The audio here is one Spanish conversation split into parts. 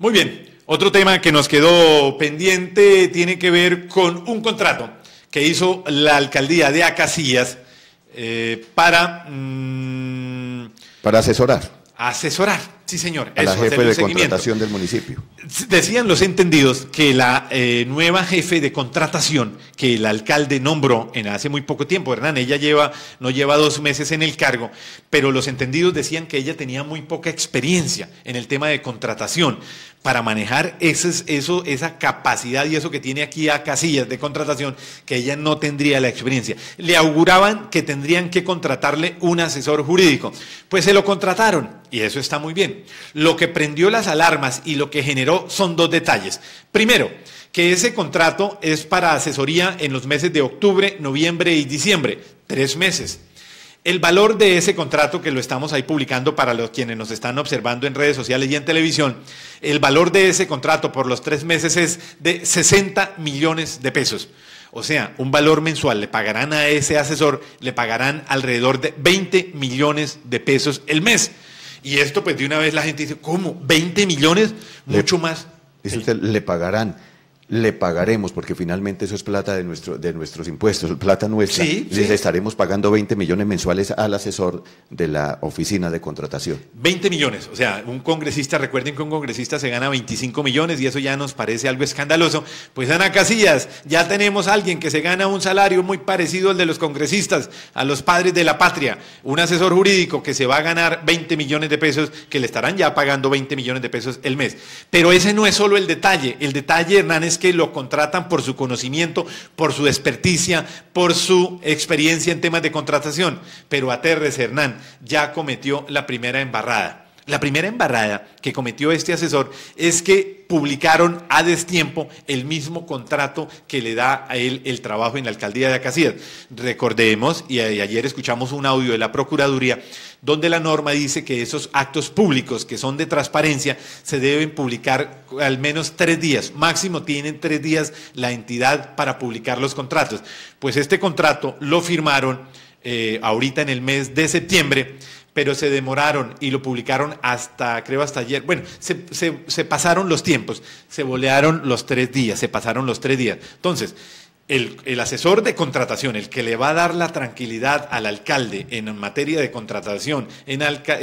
Muy bien, otro tema que nos quedó pendiente tiene que ver con un contrato que hizo la alcaldía de Acasillas eh, para... Mm, para asesorar. Asesorar Sí, señor. A eso, la jefe de contratación del municipio. Decían los entendidos que la eh, nueva jefe de contratación que el alcalde nombró en hace muy poco tiempo, Hernán, ella lleva, no lleva dos meses en el cargo, pero los entendidos decían que ella tenía muy poca experiencia en el tema de contratación para manejar ese, esa capacidad y eso que tiene aquí a casillas de contratación, que ella no tendría la experiencia. Le auguraban que tendrían que contratarle un asesor jurídico. Pues se lo contrataron y eso está muy bien lo que prendió las alarmas y lo que generó son dos detalles. Primero, que ese contrato es para asesoría en los meses de octubre, noviembre y diciembre, tres meses. El valor de ese contrato que lo estamos ahí publicando para los quienes nos están observando en redes sociales y en televisión, el valor de ese contrato por los tres meses es de 60 millones de pesos. O sea, un valor mensual le pagarán a ese asesor, le pagarán alrededor de 20 millones de pesos el mes. Y esto, pues de una vez la gente dice, ¿cómo? ¿20 millones? Mucho más. Dice usted, le pagarán le pagaremos, porque finalmente eso es plata de, nuestro, de nuestros impuestos, plata nuestra. Sí, Les estaremos pagando 20 millones mensuales al asesor de la oficina de contratación. 20 millones, o sea, un congresista, recuerden que un congresista se gana 25 millones y eso ya nos parece algo escandaloso. Pues Ana Casillas, ya tenemos a alguien que se gana un salario muy parecido al de los congresistas, a los padres de la patria, un asesor jurídico que se va a ganar 20 millones de pesos, que le estarán ya pagando 20 millones de pesos el mes. Pero ese no es solo el detalle, el detalle, es que lo contratan por su conocimiento, por su experticia, por su experiencia en temas de contratación. Pero Aterres Hernán ya cometió la primera embarrada. La primera embarrada que cometió este asesor es que publicaron a destiempo el mismo contrato que le da a él el trabajo en la alcaldía de Acacias. Recordemos, y ayer escuchamos un audio de la Procuraduría, donde la norma dice que esos actos públicos que son de transparencia se deben publicar al menos tres días. Máximo tienen tres días la entidad para publicar los contratos. Pues este contrato lo firmaron eh, ahorita en el mes de septiembre, pero se demoraron y lo publicaron hasta, creo, hasta ayer. Bueno, se, pasaron los tiempos, se bolearon los tres días, se pasaron los tres días. Entonces, el, asesor de contratación, el que le va a dar la tranquilidad al alcalde en materia de contratación en, Alca,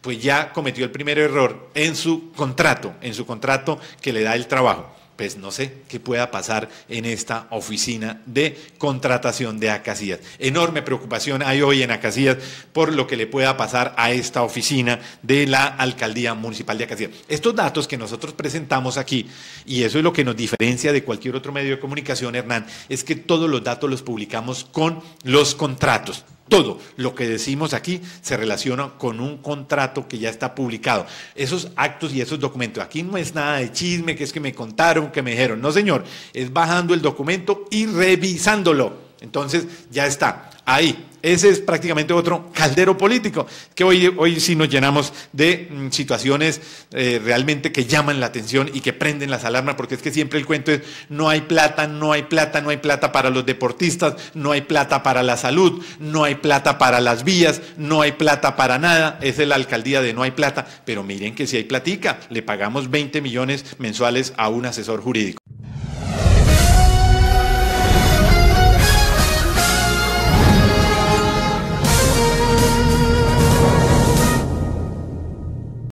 pues ya cometió el primer error en su contrato, en su contrato que le da el trabajo pues no sé qué pueda pasar en esta oficina de contratación de Acasías. Enorme preocupación hay hoy en Acasías por lo que le pueda pasar a esta oficina de la Alcaldía Municipal de Acasías. Estos datos que nosotros presentamos aquí, y eso es lo que nos diferencia de cualquier otro medio de comunicación, Hernán, es que todos los datos los publicamos con los contratos. Todo lo que decimos aquí se relaciona con un contrato que ya está publicado. Esos actos y esos documentos. Aquí no es nada de chisme, que es que me contaron, que me dijeron. No, señor. Es bajando el documento y revisándolo. Entonces, ya está ahí. Ese es prácticamente otro caldero político, que hoy, hoy sí nos llenamos de mm, situaciones eh, realmente que llaman la atención y que prenden las alarmas, porque es que siempre el cuento es, no hay plata, no hay plata, no hay plata para los deportistas, no hay plata para la salud, no hay plata para las vías, no hay plata para nada, es la alcaldía de no hay plata, pero miren que si hay platica, le pagamos 20 millones mensuales a un asesor jurídico.